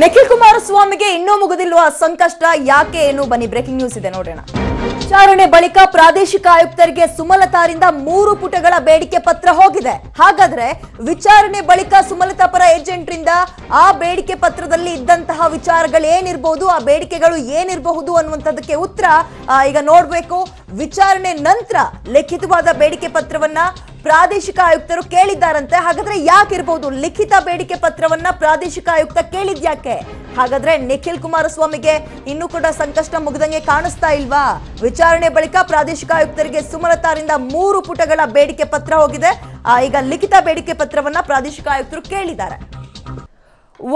ನಿಖಿಲ್ ಕುಮಾರಸ್ವಾಮಿಗೆ ಇನ್ನೂ ಮುಗುದಿಲ್ವ ಸಂಕಷ್ಟ ಯಾಕೆ ಏನು ಬನ್ನಿ ಬ್ರೇಕಿಂಗ್ ನ್ಯೂಸ್ ಇದೆ ನೋಡೋಣ ವಿಚಾರಣೆ ಬಳಿಕ ಪ್ರಾದೇಶಿಕ ಆಯುಕ್ತರಿಗೆ ಸುಮಲತಾರಿಂದ ಮೂರು ಪುಟಗಳ ಬೇಡಿಕೆ ಪತ್ರ ಹೋಗಿದೆ ಹಾಗಾದ್ರೆ ವಿಚಾರಣೆ ಬಳಿಕ ಸುಮಲತಾ ಪರ ರಿಂದ ಆ ಬೇಡಿಕೆ ಪತ್ರದಲ್ಲಿ ಇದ್ದಂತಹ ವಿಚಾರಗಳು ಏನಿರಬಹುದು ಆ ಬೇಡಿಕೆಗಳು ಏನಿರಬಹುದು ಅನ್ನುವಂಥದ್ದಕ್ಕೆ ಉತ್ತರ ಈಗ ನೋಡಬೇಕು ವಿಚಾರಣೆ ನಂತರ ಲಿಖಿತವಾದ ಬೇಡಿಕೆ ಪತ್ರವನ್ನ ಪ್ರಾದೇಶಿಕ ಆಯುಕ್ತರು ಕೇಳಿದ್ದಾರಂತೆ ಹಾಗಾದ್ರೆ ಇರ್ಬೋದು ಲಿಖಿತ ಬೇಡಿಕೆ ಪತ್ರವನ್ನ ಪ್ರಾದೇಶಿಕ ಆಯುಕ್ತ ಕೇಳಿದ್ಯಾಕೆ ಹಾಗಾದ್ರೆ ನಿಖಿಲ್ ಕುಮಾರಸ್ವಾಮಿಗೆ ಇನ್ನೂ ಕೂಡ ಸಂಕಷ್ಟ ಮುಗ್ದಂಗೆ ಕಾಣಿಸ್ತಾ ಇಲ್ವಾ ವಿಚಾರಣೆ ಬಳಿಕ ಪ್ರಾದೇಶಿಕ ಆಯುಕ್ತರಿಗೆ ಸುಮಲತಾರಿಂದ ಮೂರು ಪುಟಗಳ ಬೇಡಿಕೆ ಪತ್ರ ಹೋಗಿದೆ ಈಗ ಲಿಖಿತ ಬೇಡಿಕೆ ಪತ್ರವನ್ನ ಪ್ರಾದೇಶಿಕ ಆಯುಕ್ತರು ಕೇಳಿದ್ದಾರೆ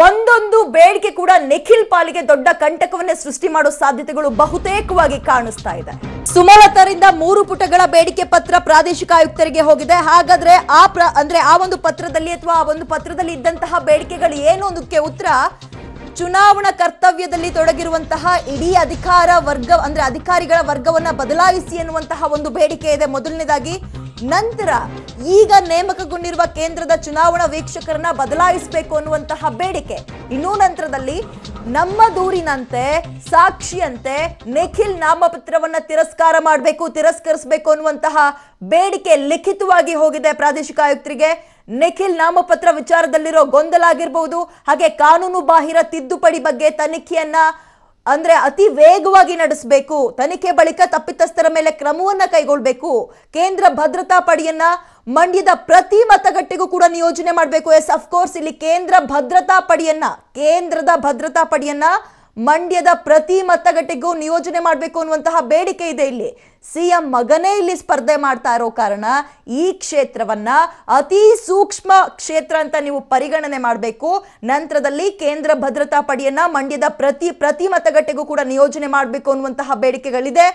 ಒಂದೊಂದು ಬೇಡಿಕೆ ಕೂಡ ನಿಖಿಲ್ ಪಾಲಿಗೆ ದೊಡ್ಡ ಕಂಟಕವನ್ನೇ ಸೃಷ್ಟಿ ಮಾಡೋ ಸಾಧ್ಯತೆಗಳು ಬಹುತೇಕವಾಗಿ ಕಾಣಿಸ್ತಾ ಇದೆ ಸುಮಲತರಿಂದ ಮೂರು ಪುಟಗಳ ಬೇಡಿಕೆ ಪತ್ರ ಪ್ರಾದೇಶಿಕ ಆಯುಕ್ತರಿಗೆ ಹೋಗಿದೆ ಹಾಗಾದ್ರೆ ಆ ಪ್ರ ಅಂದ್ರೆ ಆ ಒಂದು ಪತ್ರದಲ್ಲಿ ಅಥವಾ ಆ ಒಂದು ಪತ್ರದಲ್ಲಿ ಇದ್ದಂತಹ ಬೇಡಿಕೆಗಳು ಏನು ಅನ್ನೋದಕ್ಕೆ ಉತ್ತರ ಚುನಾವಣಾ ಕರ್ತವ್ಯದಲ್ಲಿ ತೊಡಗಿರುವಂತಹ ಇಡೀ ಅಧಿಕಾರ ವರ್ಗ ಅಂದ್ರೆ ಅಧಿಕಾರಿಗಳ ವರ್ಗವನ್ನ ಬದಲಾಯಿಸಿ ಎನ್ನುವಂತಹ ಒಂದು ಬೇಡಿಕೆ ಇದೆ ಮೊದಲನೇದಾಗಿ ನಂತರ ಈಗ ನೇಮಕಗೊಂಡಿರುವ ಕೇಂದ್ರದ ಚುನಾವಣಾ ವೀಕ್ಷಕರನ್ನ ಬದಲಾಯಿಸಬೇಕು ಅನ್ನುವಂತಹ ಬೇಡಿಕೆ ಇನ್ನೂ ನಂತರದಲ್ಲಿ ನಮ್ಮ ದೂರಿನಂತೆ ಸಾಕ್ಷಿಯಂತೆ ನಿಖಿಲ್ ನಾಮಪತ್ರವನ್ನ ತಿರಸ್ಕಾರ ಮಾಡಬೇಕು ತಿರಸ್ಕರಿಸಬೇಕು ಅನ್ನುವಂತಹ ಬೇಡಿಕೆ ಲಿಖಿತವಾಗಿ ಹೋಗಿದೆ ಪ್ರಾದೇಶಿಕ ಆಯುಕ್ತರಿಗೆ ನಿಖಿಲ್ ನಾಮಪತ್ರ ವಿಚಾರದಲ್ಲಿರೋ ಗೊಂದಲ ಆಗಿರಬಹುದು ಹಾಗೆ ಕಾನೂನು ಬಾಹಿರ ತಿದ್ದುಪಡಿ ಬಗ್ಗೆ ತನಿಖೆಯನ್ನ ಅಂದ್ರೆ ಅತಿ ವೇಗವಾಗಿ ನಡೆಸಬೇಕು ತನಿಖೆ ಬಳಿಕ ತಪ್ಪಿತಸ್ಥರ ಮೇಲೆ ಕ್ರಮವನ್ನ ಕೈಗೊಳ್ಳಬೇಕು ಕೇಂದ್ರ ಭದ್ರತಾ ಪಡೆಯನ್ನ ಮಂಡ್ಯದ ಪ್ರತಿ ಮತಗಟ್ಟೆಗೂ ಕೂಡ ನಿಯೋಜನೆ ಮಾಡಬೇಕು ಎಸ್ ಅಫ್ಕೋರ್ಸ್ ಇಲ್ಲಿ ಕೇಂದ್ರ ಭದ್ರತಾ ಪಡೆಯನ್ನ ಕೇಂದ್ರದ ಭದ್ರತಾ ಪಡೆಯನ್ನ ಮಂಡ್ಯದ ಪ್ರತಿ ಮತಗಟ್ಟೆಗೂ ನಿಯೋಜನೆ ಮಾಡಬೇಕು ಅನ್ನುವಂತಹ ಬೇಡಿಕೆ ಇದೆ ಇಲ್ಲಿ ಸಿಎಂ ಮಗನೇ ಇಲ್ಲಿ ಸ್ಪರ್ಧೆ ಮಾಡ್ತಾ ಇರೋ ಕಾರಣ ಈ ಕ್ಷೇತ್ರವನ್ನ ಅತಿ ಸೂಕ್ಷ್ಮ ಕ್ಷೇತ್ರ ಅಂತ ನೀವು ಪರಿಗಣನೆ ಮಾಡಬೇಕು ನಂತರದಲ್ಲಿ ಕೇಂದ್ರ ಭದ್ರತಾ ಪಡೆಯನ್ನ ಮಂಡ್ಯದ ಪ್ರತಿ ಪ್ರತಿ ಮತಗಟ್ಟೆಗೂ ಕೂಡ ನಿಯೋಜನೆ ಮಾಡಬೇಕು ಅನ್ನುವಂತಹ ಬೇಡಿಕೆಗಳಿದೆ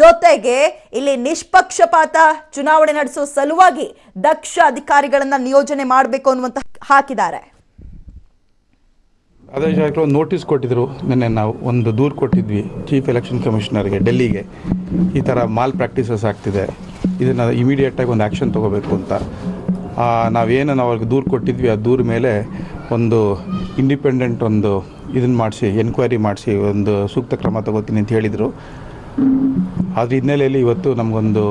ಜೊತೆಗೆ ಇಲ್ಲಿ ನಿಷ್ಪಕ್ಷಪಾತ ಚುನಾವಣೆ ನಡೆಸೋ ಸಲುವಾಗಿ ದಕ್ಷ ಅಧಿಕಾರಿಗಳನ್ನ ನಿಯೋಜನೆ ಮಾಡಬೇಕು ಅನ್ನುವಂತಹ ಹಾಕಿದ್ದಾರೆ ಅದೇ ಜಾಗ ನೋಟಿಸ್ ಕೊಟ್ಟಿದ್ದರು ನಿನ್ನೆ ನಾವು ಒಂದು ದೂರು ಕೊಟ್ಟಿದ್ವಿ ಚೀಫ್ ಎಲೆಕ್ಷನ್ ಕಮಿಷನರ್ಗೆ ಡೆಲ್ಲಿಗೆ ಈ ಥರ ಮಾಲ್ ಪ್ರಾಕ್ಟೀಸಸ್ ಆಗ್ತಿದೆ ಇದನ್ನು ಇಮಿಡಿಯೇಟಾಗಿ ಒಂದು ಆ್ಯಕ್ಷನ್ ತೊಗೋಬೇಕು ಅಂತ ನಾವೇನು ನಾವು ಅವ್ರಿಗೆ ದೂರು ಕೊಟ್ಟಿದ್ವಿ ಆ ದೂರ ಮೇಲೆ ಒಂದು ಇಂಡಿಪೆಂಡೆಂಟ್ ಒಂದು ಇದನ್ನು ಮಾಡಿಸಿ ಎನ್ಕ್ವೈರಿ ಮಾಡಿಸಿ ಒಂದು ಸೂಕ್ತ ಕ್ರಮ ತಗೋತೀನಿ ಅಂತ ಹೇಳಿದರು ಅದ್ರ ಹಿನ್ನೆಲೆಯಲ್ಲಿ ಇವತ್ತು ನಮಗೊಂದು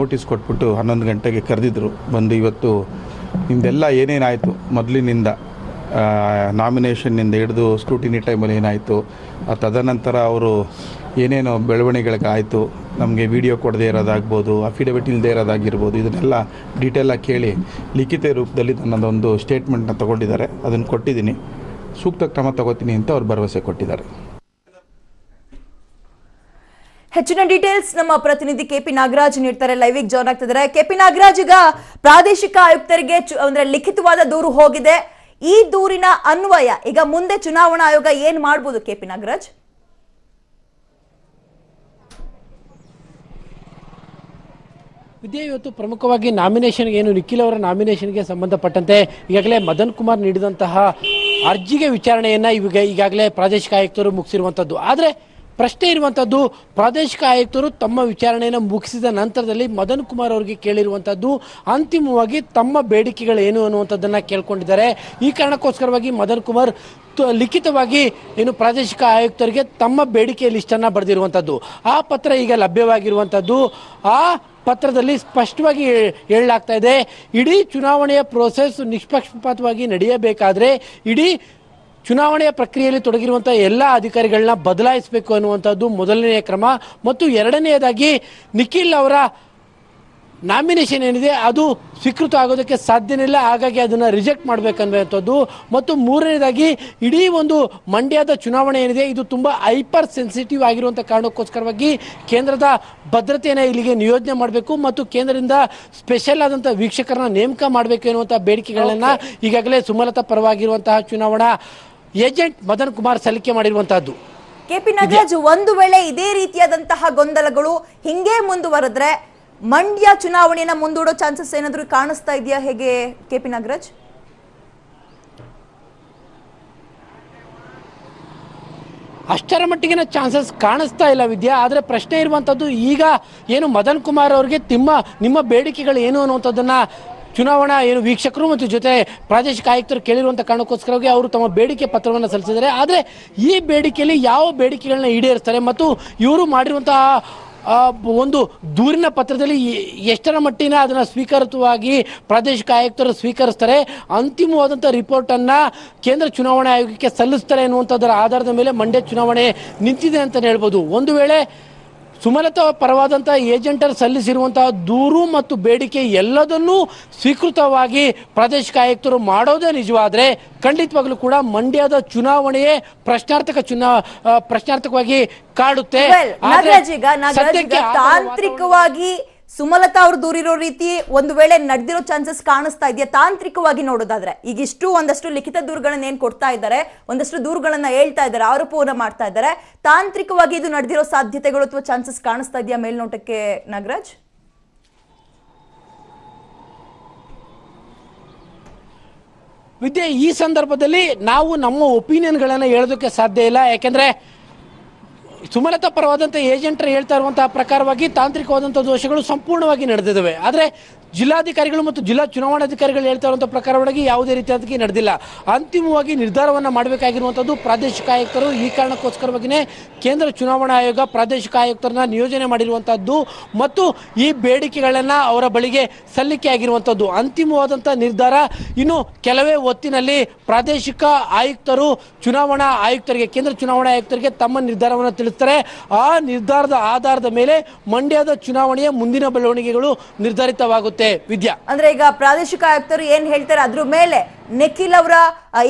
ನೋಟಿಸ್ ಕೊಟ್ಬಿಟ್ಟು ಹನ್ನೊಂದು ಗಂಟೆಗೆ ಕರೆದಿದ್ದರು ಬಂದು ಇವತ್ತು ನಿಮ್ದೆಲ್ಲ ಏನೇನಾಯಿತು ಮೊದಲಿನಿಂದ ನಾಮಿನೇಷನ್ನಿಂದ ಹಿಡಿದು ಸ್ಕ್ರೂಟಿನಿ ಟೈಮಲ್ಲಿ ಏನಾಯಿತು ತದನಂತರ ಅವರು ಏನೇನೋ ಆಯಿತು ನಮಗೆ ವಿಡಿಯೋ ಕೊಡದೇ ಇರೋದಾಗ್ಬೋದು ಅಫಿಡವಿಟ್ ಇಲ್ಲದೆ ಇರೋದಾಗಿರ್ಬೋದು ಇದನ್ನೆಲ್ಲ ಡೀಟೇಲಾಗಿ ಕೇಳಿ ಲಿಖಿತ ರೂಪದಲ್ಲಿ ನನ್ನದೊಂದು ಸ್ಟೇಟ್ಮೆಂಟ್ನ ತಗೊಂಡಿದ್ದಾರೆ ಅದನ್ನು ಕೊಟ್ಟಿದ್ದೀನಿ ಸೂಕ್ತ ಕ್ರಮ ತಗೋತೀನಿ ಅಂತ ಅವ್ರು ಭರವಸೆ ಕೊಟ್ಟಿದ್ದಾರೆ ಹೆಚ್ಚಿನ ಡೀಟೇಲ್ಸ್ ನಮ್ಮ ಪ್ರತಿನಿಧಿ ಕೆಪಿ ನಾಗರಾಜ್ ನೀಡ್ತಾರೆ ಲೈವಿಗೆ ಜಾಯ್ನ್ ಆಗ್ತಿದ್ದಾರೆ ಕೆಪಿ ನಾಗರಾಜ್ ಈಗ ಪ್ರಾದೇಶಿಕ ಆಯುಕ್ತರಿಗೆ ಅಂದ್ರೆ ಲಿಖಿತವಾದ ದೂರು ಹೋಗಿದೆ ಈ ದೂರಿನ ಅನ್ವಯ ಈಗ ಮುಂದೆ ಚುನಾವಣಾ ಆಯೋಗ ಏನ್ ಮಾಡಬಹುದು ಕೆಪಿ ನಾಗರಾಜ್ ವಿದ್ಯೆ ಇವತ್ತು ಪ್ರಮುಖವಾಗಿ ನಾಮಿನೇಷನ್ ಏನು ನಿಖಿಲ್ ಅವರ ನಾಮಿನೇಷನ್ಗೆ ಸಂಬಂಧಪಟ್ಟಂತೆ ಈಗಾಗಲೇ ಮದನ್ ಕುಮಾರ್ ನೀಡಿದಂತಹ ಅರ್ಜಿಗೆ ವಿಚಾರಣೆಯನ್ನ ಇವಾಗ ಈಗಾಗಲೇ ಪ್ರಾದೇಶಿಕ ಆಯುಕ್ತರು ಮುಗಿಸಿರುವಂತದ್ದು ಆದ್ರೆ ಪ್ರಶ್ನೆ ಇರುವಂಥದ್ದು ಪ್ರಾದೇಶಿಕ ಆಯುಕ್ತರು ತಮ್ಮ ವಿಚಾರಣೆಯನ್ನು ಮುಗಿಸಿದ ನಂತರದಲ್ಲಿ ಮದನ್ ಕುಮಾರ್ ಅವರಿಗೆ ಕೇಳಿರುವಂಥದ್ದು ಅಂತಿಮವಾಗಿ ತಮ್ಮ ಬೇಡಿಕೆಗಳೇನು ಅನ್ನುವಂಥದ್ದನ್ನು ಕೇಳ್ಕೊಂಡಿದ್ದಾರೆ ಈ ಕಾರಣಕ್ಕೋಸ್ಕರವಾಗಿ ಮದನ್ ಕುಮಾರ್ ಲಿಖಿತವಾಗಿ ಏನು ಪ್ರಾದೇಶಿಕ ಆಯುಕ್ತರಿಗೆ ತಮ್ಮ ಬೇಡಿಕೆ ಲಿಸ್ಟನ್ನು ಬರೆದಿರುವಂಥದ್ದು ಆ ಪತ್ರ ಈಗ ಲಭ್ಯವಾಗಿರುವಂಥದ್ದು ಆ ಪತ್ರದಲ್ಲಿ ಸ್ಪಷ್ಟವಾಗಿ ಹೇಳಲಾಗ್ತಾ ಇದೆ ಇಡೀ ಚುನಾವಣೆಯ ಪ್ರೋಸೆಸ್ ನಿಷ್ಪಕ್ಷಪಾತವಾಗಿ ನಡೆಯಬೇಕಾದರೆ ಇಡೀ ಚುನಾವಣೆಯ ಪ್ರಕ್ರಿಯೆಯಲ್ಲಿ ತೊಡಗಿರುವಂಥ ಎಲ್ಲ ಅಧಿಕಾರಿಗಳನ್ನ ಬದಲಾಯಿಸಬೇಕು ಅನ್ನುವಂಥದ್ದು ಮೊದಲನೆಯ ಕ್ರಮ ಮತ್ತು ಎರಡನೆಯದಾಗಿ ನಿಖಿಲ್ ಅವರ ನಾಮಿನೇಷನ್ ಏನಿದೆ ಅದು ಸ್ವೀಕೃತ ಆಗೋದಕ್ಕೆ ಸಾಧ್ಯನೇ ಇಲ್ಲ ಹಾಗಾಗಿ ಅದನ್ನು ರಿಜೆಕ್ಟ್ ಮಾಡಬೇಕನ್ನುವಂಥದ್ದು ಮತ್ತು ಮೂರನೇದಾಗಿ ಇಡೀ ಒಂದು ಮಂಡ್ಯದ ಚುನಾವಣೆ ಏನಿದೆ ಇದು ತುಂಬ ಹೈಪರ್ ಸೆನ್ಸಿಟಿವ್ ಆಗಿರುವಂಥ ಕಾರಣಕ್ಕೋಸ್ಕರವಾಗಿ ಕೇಂದ್ರದ ಭದ್ರತೆಯನ್ನು ಇಲ್ಲಿಗೆ ನಿಯೋಜನೆ ಮಾಡಬೇಕು ಮತ್ತು ಕೇಂದ್ರದಿಂದ ಸ್ಪೆಷಲ್ ಆದಂಥ ವೀಕ್ಷಕರನ್ನ ನೇಮಕ ಮಾಡಬೇಕು ಎನ್ನುವಂಥ ಬೇಡಿಕೆಗಳನ್ನು ಈಗಾಗಲೇ ಸುಮಲತಾ ಪರವಾಗಿರುವಂತಹ ಚುನಾವಣಾ ಏಜೆಂಟ್ ಮದನ್ ಕುಮಾರ್ ಸಲ್ಲಿಕೆ ಮಾಡಿರುವಂತಹದ್ದು ಕೆಪಿ ನಾಗರಾಜ್ ಒಂದು ವೇಳೆ ಇದೇ ರೀತಿಯಾದಂತಹ ಗೊಂದಲಗಳು ಹಿಂಗೇ ಮುಂದುವರೆದ್ರೆ ಮಂಡ್ಯ ಚುನಾವಣೆಯನ್ನ ಮುಂದೂಡೋ ಚಾನ್ಸಸ್ ಏನಾದರೂ ಕಾಣಿಸ್ತಾ ಇದೆಯಾ ಹೇಗೆ ಕೆಪಿ ನಾಗರಾಜ್ ಅಷ್ಟರ ಮಟ್ಟಿಗಿನ ಚಾನ್ಸಸ್ ಕಾಣಿಸ್ತಾ ಇಲ್ಲ ವಿದ್ಯಾ ಆದರೆ ಪ್ರಶ್ನೆ ಇರುವಂಥದ್ದು ಈಗ ಏನು ಮದನ್ ಕುಮಾರ್ ಅವರಿಗೆ ತಿಮ್ಮ ನಿಮ್ಮ ಬೇಡಿಕೆಗಳು ಏನು ಅನ್ನುವಂಥದ್ದನ್ನು ಚುನಾವಣಾ ಏನು ವೀಕ್ಷಕರು ಮತ್ತು ಜೊತೆ ಪ್ರಾದೇಶಿಕ ಆಯುಕ್ತರು ಕೇಳಿರುವಂಥ ಕಾರಣಕ್ಕೋಸ್ಕರವಾಗಿ ಅವರು ತಮ್ಮ ಬೇಡಿಕೆ ಪತ್ರವನ್ನು ಸಲ್ಲಿಸಿದ್ದಾರೆ ಆದರೆ ಈ ಬೇಡಿಕೆಯಲ್ಲಿ ಯಾವ ಬೇಡಿಕೆಗಳನ್ನ ಈಡೇರಿಸ್ತಾರೆ ಮತ್ತು ಇವರು ಮಾಡಿರುವಂತಹ ಒಂದು ದೂರಿನ ಪತ್ರದಲ್ಲಿ ಎಷ್ಟರ ಮಟ್ಟಿನ ಅದನ್ನು ಸ್ವೀಕಾರತವಾಗಿ ಪ್ರಾದೇಶಿಕ ಆಯುಕ್ತರು ಸ್ವೀಕರಿಸ್ತಾರೆ ಅಂತಿಮವಾದಂಥ ರಿಪೋರ್ಟನ್ನು ಕೇಂದ್ರ ಚುನಾವಣಾ ಆಯೋಗಕ್ಕೆ ಸಲ್ಲಿಸ್ತಾರೆ ಎನ್ನುವಂಥದ್ದರ ಆಧಾರದ ಮೇಲೆ ಮಂಡ್ಯ ಚುನಾವಣೆ ನಿಂತಿದೆ ಅಂತಲೇ ಹೇಳ್ಬೋದು ಒಂದು ವೇಳೆ ಸುಮಲತಾ ಪರವಾದಂಥ ಏಜೆಂಟರು ಸಲ್ಲಿಸಿರುವಂತಹ ದೂರು ಮತ್ತು ಬೇಡಿಕೆ ಎಲ್ಲದನ್ನೂ ಸ್ವೀಕೃತವಾಗಿ ಪ್ರಾದೇಶಿಕ ಆಯುಕ್ತರು ಮಾಡೋದೇ ನಿಜವಾದ್ರೆ ಖಂಡಿತವಾಗ್ಲೂ ಕೂಡ ಮಂಡ್ಯದ ಚುನಾವಣೆಯೇ ಪ್ರಶ್ನಾರ್ಥಕ ಚುನಾವ ಪ್ರಶ್ನಾರ್ಥಕವಾಗಿ ಕಾಡುತ್ತೆ ತಾಂತ್ರಿಕವಾಗಿ ಸುಮಲತಾ ಅವರು ದೂರಿರೋ ರೀತಿ ಒಂದು ವೇಳೆ ನಡೆದಿರೋ ಚಾನ್ಸಸ್ ಕಾಣಿಸ್ತಾ ಇದೆಯಾ ತಾಂತ್ರಿಕವಾಗಿ ನೋಡೋದಾದ್ರೆ ಈಗ ಇಷ್ಟು ಒಂದಷ್ಟು ಲಿಖಿತ ದೂರುಗಳನ್ನ ಏನ್ ಕೊಡ್ತಾ ಇದ್ದಾರೆ ಒಂದಷ್ಟು ದೂರುಗಳನ್ನ ಹೇಳ್ತಾ ಇದ್ದಾರೆ ಆರೋಪವನ್ನ ಮಾಡ್ತಾ ಇದ್ದಾರೆ ತಾಂತ್ರಿಕವಾಗಿ ಇದು ನಡೆದಿರೋ ಸಾಧ್ಯತೆಗಳು ಅಥವಾ ಚಾನ್ಸಸ್ ಕಾಣಿಸ್ತಾ ಇದೆಯಾ ಮೇಲ್ನೋಟಕ್ಕೆ ನಾಗರಾಜ್ ವಿದ್ಯೆ ಈ ಸಂದರ್ಭದಲ್ಲಿ ನಾವು ನಮ್ಮ ಒಪಿನಿಯನ್ಗಳನ್ನು ಹೇಳೋದಕ್ಕೆ ಸಾಧ್ಯ ಇಲ್ಲ ಯಾಕೆಂದ್ರೆ ಸುಮಲತಾ ಪರವಾದಂಥ ಏಜೆಂಟರು ಹೇಳ್ತಾ ಇರುವಂತಹ ಪ್ರಕಾರವಾಗಿ ತಾಂತ್ರಿಕವಾದಂಥ ದೋಷಗಳು ಸಂಪೂರ್ಣವಾಗಿ ನಡೆದಿದ್ದಾವೆ ಆದರೆ ಜಿಲ್ಲಾಧಿಕಾರಿಗಳು ಮತ್ತು ಜಿಲ್ಲಾ ಚುನಾವಣಾಧಿಕಾರಿಗಳು ಹೇಳ್ತಾ ಇರುವಂಥ ಪ್ರಕಾರವಾಗಿ ಯಾವುದೇ ರೀತಿಯಾದಕ್ಕೆ ನಡೆದಿಲ್ಲ ಅಂತಿಮವಾಗಿ ನಿರ್ಧಾರವನ್ನು ಮಾಡಬೇಕಾಗಿರುವಂಥದ್ದು ಪ್ರಾದೇಶಿಕ ಆಯುಕ್ತರು ಈ ಕಾರಣಕ್ಕೋಸ್ಕರವಾಗಿಯೇ ಕೇಂದ್ರ ಚುನಾವಣಾ ಆಯೋಗ ಪ್ರಾದೇಶಿಕ ಆಯುಕ್ತರನ್ನ ನಿಯೋಜನೆ ಮಾಡಿರುವಂಥದ್ದು ಮತ್ತು ಈ ಬೇಡಿಕೆಗಳನ್ನ ಅವರ ಬಳಿಗೆ ಸಲ್ಲಿಕೆ ಆಗಿರುವಂಥದ್ದು ಅಂತಿಮವಾದಂಥ ನಿರ್ಧಾರ ಇನ್ನು ಕೆಲವೇ ಹೊತ್ತಿನಲ್ಲಿ ಪ್ರಾದೇಶಿಕ ಆಯುಕ್ತರು ಚುನಾವಣಾ ಆಯುಕ್ತರಿಗೆ ಕೇಂದ್ರ ಚುನಾವಣಾ ಆಯುಕ್ತರಿಗೆ ತಮ್ಮ ನಿರ್ಧಾರವನ್ನು ತಿಳಿಸ ಆ ನಿರ್ಧಾರದ ಆಧಾರದ ಮೇಲೆ ಮಂಡ್ಯದ ಚುನಾವಣೆಯ ಮುಂದಿನ ಬೆಳವಣಿಗೆಗಳು ನಿರ್ಧಾರಿತವಾಗುತ್ತೆ ವಿದ್ಯಾ ಅಂದ್ರೆ ಈಗ ಪ್ರಾದೇಶಿಕ ಆಯುಕ್ತರು ಏನ್ ಹೇಳ್ತಾರೆ ಅದ್ರ ಮೇಲೆ ನಿಖಿಲ್ ಅವರ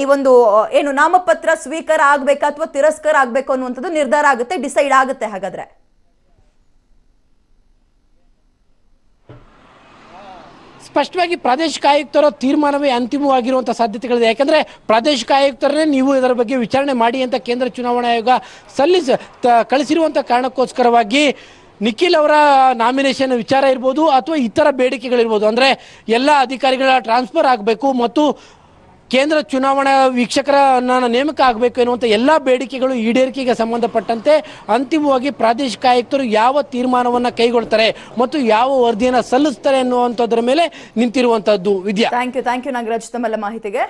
ಈ ಒಂದು ಏನು ನಾಮಪತ್ರ ಸ್ವೀಕಾರ ಆಗ್ಬೇಕಾ ಅಥವಾ ತಿರಸ್ಕಾರ ಆಗ್ಬೇಕು ಅನ್ನುವಂಥದ್ದು ನಿರ್ಧಾರ ಆಗುತ್ತೆ ಡಿಸೈಡ್ ಆಗುತ್ತೆ ಹಾಗಾದ್ರೆ ಸ್ಪಷ್ಟವಾಗಿ ಪ್ರಾದೇಶಿಕ ಆಯುಕ್ತರ ತೀರ್ಮಾನವೇ ಅಂತಿಮವಾಗಿರುವಂಥ ಸಾಧ್ಯತೆಗಳಿದೆ ಯಾಕಂದರೆ ಪ್ರಾದೇಶಿಕ ಆಯುಕ್ತರನ್ನೇ ನೀವು ಇದರ ಬಗ್ಗೆ ವಿಚಾರಣೆ ಮಾಡಿ ಅಂತ ಕೇಂದ್ರ ಚುನಾವಣಾ ಆಯೋಗ ಸಲ್ಲಿಸ ಕಳಿಸಿರುವಂಥ ಕಾರಣಕ್ಕೋಸ್ಕರವಾಗಿ ನಿಖಿಲ್ ಅವರ ನಾಮಿನೇಷನ್ ವಿಚಾರ ಇರ್ಬೋದು ಅಥವಾ ಇತರ ಬೇಡಿಕೆಗಳಿರ್ಬೋದು ಅಂದರೆ ಎಲ್ಲ ಅಧಿಕಾರಿಗಳ ಟ್ರಾನ್ಸ್ಫರ್ ಆಗಬೇಕು ಮತ್ತು ಕೇಂದ್ರ ಚುನಾವಣಾ ವೀಕ್ಷಕರ ನೇಮಕ ಆಗಬೇಕು ಎನ್ನುವಂಥ ಎಲ್ಲ ಬೇಡಿಕೆಗಳು ಈಡೇರಿಕೆಗೆ ಸಂಬಂಧಪಟ್ಟಂತೆ ಅಂತಿಮವಾಗಿ ಪ್ರಾದೇಶಿಕ ಆಯುಕ್ತರು ಯಾವ ತೀರ್ಮಾನವನ್ನು ಕೈಗೊಳ್ತಾರೆ ಮತ್ತು ಯಾವ ವರದಿಯನ್ನು ಸಲ್ಲಿಸ್ತಾರೆ ಅನ್ನುವಂಥದ್ರ ಮೇಲೆ ನಿಂತಿರುವಂಥದ್ದು Vidya thank you thank you Nagaraj ತಮ್ಮೆಲ್ಲ ಮಾಹಿತಿಗೆ